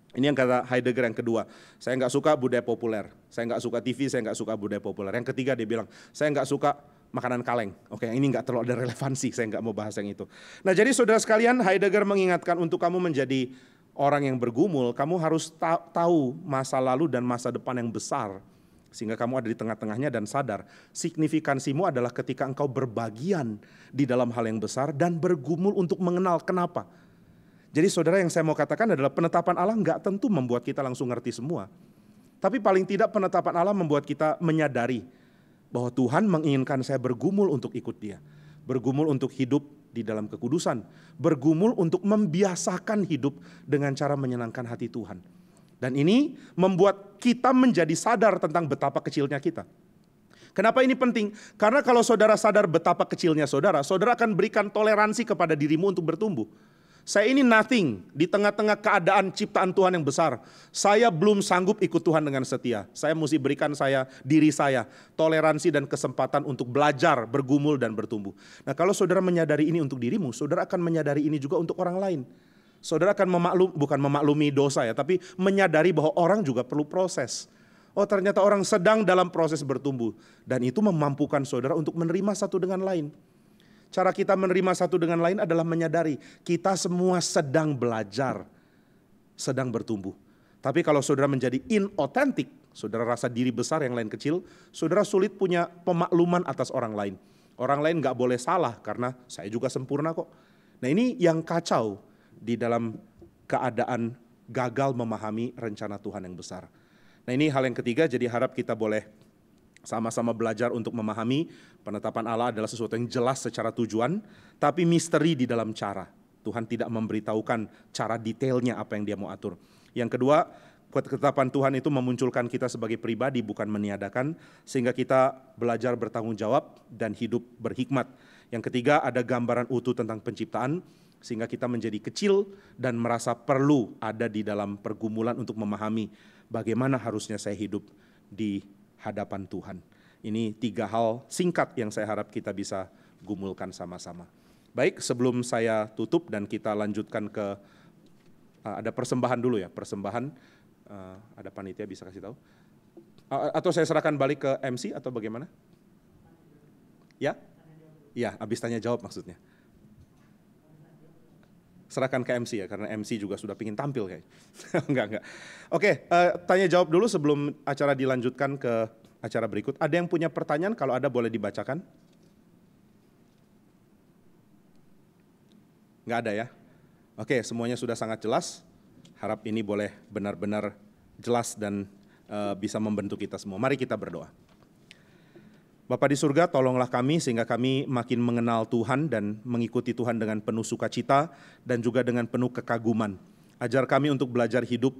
Speaker 1: Ini yang kata Heidegger yang kedua. Saya nggak suka budaya populer. Saya nggak suka TV, saya nggak suka budaya populer. Yang ketiga dia bilang, saya nggak suka makanan kaleng. Oke, ini nggak terlalu ada relevansi. Saya nggak mau bahas yang itu. Nah, jadi saudara sekalian, Heidegger mengingatkan untuk kamu menjadi orang yang bergumul, kamu harus tahu masa lalu dan masa depan yang besar. Sehingga kamu ada di tengah-tengahnya dan sadar. Signifikansimu adalah ketika engkau berbagian di dalam hal yang besar dan bergumul untuk mengenal kenapa. Jadi saudara yang saya mau katakan adalah penetapan Allah nggak tentu membuat kita langsung ngerti semua. Tapi paling tidak penetapan Allah membuat kita menyadari bahwa Tuhan menginginkan saya bergumul untuk ikut dia. Bergumul untuk hidup di dalam kekudusan, bergumul untuk membiasakan hidup dengan cara menyenangkan hati Tuhan. Dan ini membuat kita menjadi sadar tentang betapa kecilnya kita. Kenapa ini penting? Karena kalau saudara sadar betapa kecilnya saudara, saudara akan berikan toleransi kepada dirimu untuk bertumbuh. Saya ini nothing di tengah-tengah keadaan ciptaan Tuhan yang besar. Saya belum sanggup ikut Tuhan dengan setia. Saya mesti berikan saya diri saya toleransi dan kesempatan untuk belajar, bergumul dan bertumbuh. Nah, kalau saudara menyadari ini untuk dirimu, saudara akan menyadari ini juga untuk orang lain. Saudara akan memaklum bukan memaklumi dosa ya, tapi menyadari bahwa orang juga perlu proses. Oh ternyata orang sedang dalam proses bertumbuh. Dan itu memampukan saudara untuk menerima satu dengan lain. Cara kita menerima satu dengan lain adalah menyadari kita semua sedang belajar, sedang bertumbuh. Tapi kalau saudara menjadi inauthentic, saudara rasa diri besar yang lain kecil, saudara sulit punya pemakluman atas orang lain. Orang lain nggak boleh salah karena saya juga sempurna kok. Nah ini yang kacau di dalam keadaan gagal memahami rencana Tuhan yang besar. Nah ini hal yang ketiga jadi harap kita boleh sama-sama belajar untuk memahami penetapan Allah adalah sesuatu yang jelas secara tujuan, tapi misteri di dalam cara. Tuhan tidak memberitahukan cara detailnya apa yang dia mau atur. Yang kedua, ketetapan Tuhan itu memunculkan kita sebagai pribadi bukan meniadakan sehingga kita belajar bertanggung jawab dan hidup berhikmat. Yang ketiga ada gambaran utuh tentang penciptaan sehingga kita menjadi kecil dan merasa perlu ada di dalam pergumulan untuk memahami bagaimana harusnya saya hidup di hadapan Tuhan. Ini tiga hal singkat yang saya harap kita bisa gumulkan sama-sama. Baik, sebelum saya tutup dan kita lanjutkan ke uh, ada persembahan dulu ya, persembahan uh, ada panitia bisa kasih tahu. Uh, atau saya serahkan balik ke MC atau bagaimana? Ya? Ya, habis tanya jawab maksudnya serahkan ke MC ya karena MC juga sudah pingin tampil kayaknya. [laughs] enggak enggak. Oke, uh, tanya jawab dulu sebelum acara dilanjutkan ke acara berikut. Ada yang punya pertanyaan? Kalau ada boleh dibacakan. Enggak ada ya. Oke, semuanya sudah sangat jelas. Harap ini boleh benar-benar jelas dan uh, bisa membentuk kita semua. Mari kita berdoa. Bapak di surga, tolonglah kami sehingga kami makin mengenal Tuhan dan mengikuti Tuhan dengan penuh sukacita dan juga dengan penuh kekaguman. Ajar kami untuk belajar hidup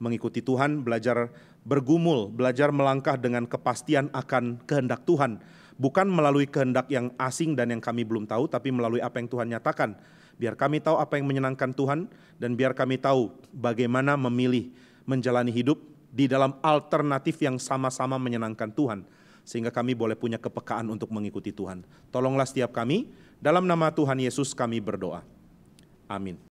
Speaker 1: mengikuti Tuhan, belajar bergumul, belajar melangkah dengan kepastian akan kehendak Tuhan, bukan melalui kehendak yang asing dan yang kami belum tahu, tapi melalui apa yang Tuhan nyatakan. Biar kami tahu apa yang menyenangkan Tuhan dan biar kami tahu bagaimana memilih menjalani hidup di dalam alternatif yang sama-sama menyenangkan Tuhan sehingga kami boleh punya kepekaan untuk mengikuti Tuhan. Tolonglah setiap kami, dalam nama Tuhan Yesus kami berdoa. Amin.